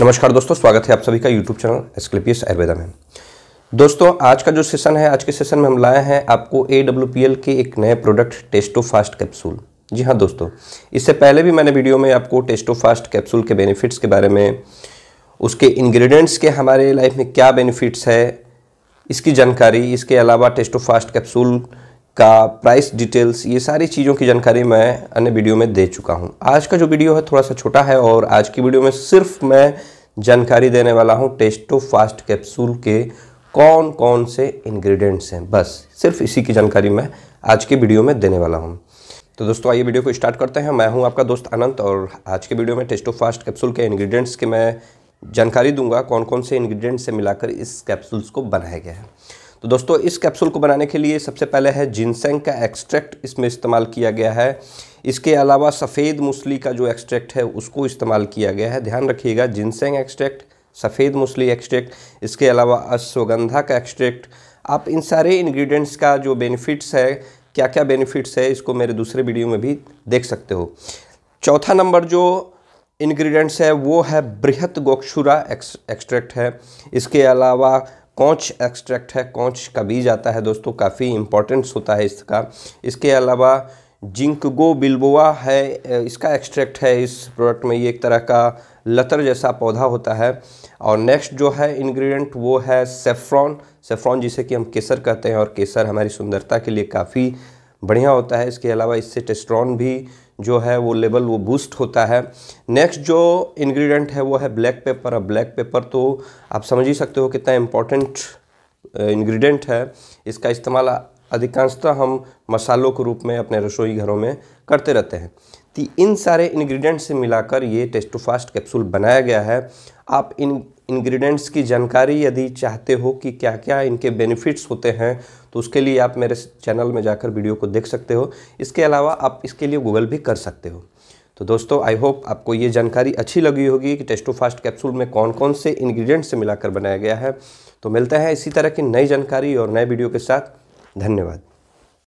नमस्कार दोस्तों स्वागत है आप सभी का यूट्यूब चैनल एस्क्लिपियस आयुर्वेदा में दोस्तों आज का जो सेशन है आज के सेशन में हम लाए हैं आपको ए पी एल के एक नए प्रोडक्ट टेस्टो फास्ट कैप्सूल जी हाँ दोस्तों इससे पहले भी मैंने वीडियो में आपको टेस्टो फास्ट कैप्सूल के बेनिफिट्स के बारे में उसके इन्ग्रीडियंट्स के हमारे लाइफ में क्या बेनिफिट्स है इसकी जानकारी इसके अलावा टेस्टो फास्ट कैप्सूल का प्राइस डिटेल्स ये सारी चीज़ों की जानकारी मैं अन्य वीडियो में दे चुका हूँ आज का जो वीडियो है थोड़ा सा छोटा है और आज की वीडियो में सिर्फ मैं जानकारी देने वाला हूँ टेस्टो फास्ट कैप्सूल के कौन कौन से इन्ग्रीडियंट्स हैं बस सिर्फ इसी की जानकारी मैं आज के वीडियो में देने वाला हूँ तो दोस्तों आइए वीडियो को स्टार्ट करते हैं मैं हूँ आपका दोस्त अनंत और आज के वीडियो में टेस्टो फास्ट कैप्सूल के इन्ग्रीडियंट्स के मैं जानकारी दूंगा कौन कौन से इन्ग्रीडियंट्स से मिलाकर इस कैप्सूल्स को बनाया गया है तो दोस्तों इस कैप्सूल को बनाने के लिए सबसे पहले है जिनसेंग का एक्सट्रैक्ट इसमें इस्तेमाल किया गया है इसके अलावा सफ़ेद मूसली का जो एक्सट्रैक्ट है उसको इस्तेमाल किया गया है ध्यान रखिएगा जिनसेंग एक्सट्रैक्ट सफ़ेद मूसली एक्सट्रैक्ट इसके अलावा अश्वगंधा का एक्सट्रैक्ट आप इन सारे इन्ग्रीडियंट्स का जो बेनिफिट्स है क्या क्या बेनिफिट्स है इसको मेरे दूसरे वीडियो में भी देख सकते हो चौथा नंबर जो इन्ग्रीडियंट्स है वो है बृहत गोक्षुरा एक्स, एक्सट्रैक्ट है इसके अलावा कौच एक्सट्रैक्ट है कौच का बीज आता है दोस्तों काफ़ी इंपॉर्टेंस होता है इसका इसके अलावा जिंकगो बिल्बोआ है इसका एक्सट्रैक्ट है इस प्रोडक्ट में ये एक तरह का लतर जैसा पौधा होता है और नेक्स्ट जो है इंग्रेडिएंट वो है सेफ्रॉन सेफ्रॉन जिसे कि हम केसर कहते हैं और केसर हमारी सुंदरता के लिए काफ़ी बढ़िया होता है इसके अलावा इससे टेस्ट्रॉन भी जो है वो लेवल वो बूस्ट होता है नेक्स्ट जो इंग्रेडिएंट है वो है ब्लैक पेपर अब ब्लैक पेपर तो आप समझ ही सकते हो कितना इम्पोर्टेंट इंग्रेडिएंट है इसका इस्तेमाल अधिकांशतः हम मसालों के रूप में अपने रसोई घरों में करते रहते हैं तो इन सारे इन्ग्रीडियंट से मिलाकर ये टेस्टोफास्ट कैप्सूल बनाया गया है आप इन इंग्रेडिएंट्स की जानकारी यदि चाहते हो कि क्या क्या इनके बेनिफिट्स होते हैं तो उसके लिए आप मेरे चैनल में जाकर वीडियो को देख सकते हो इसके अलावा आप इसके लिए गूगल भी कर सकते हो तो दोस्तों आई होप आपको ये जानकारी अच्छी लगी होगी कि टेस्टोफास्ट कैप्सूल में कौन कौन से इन्ग्रीडियंट्स से मिलाकर बनाया गया है तो मिलता है इसी तरह की नई जानकारी और नए वीडियो के साथ धन्यवाद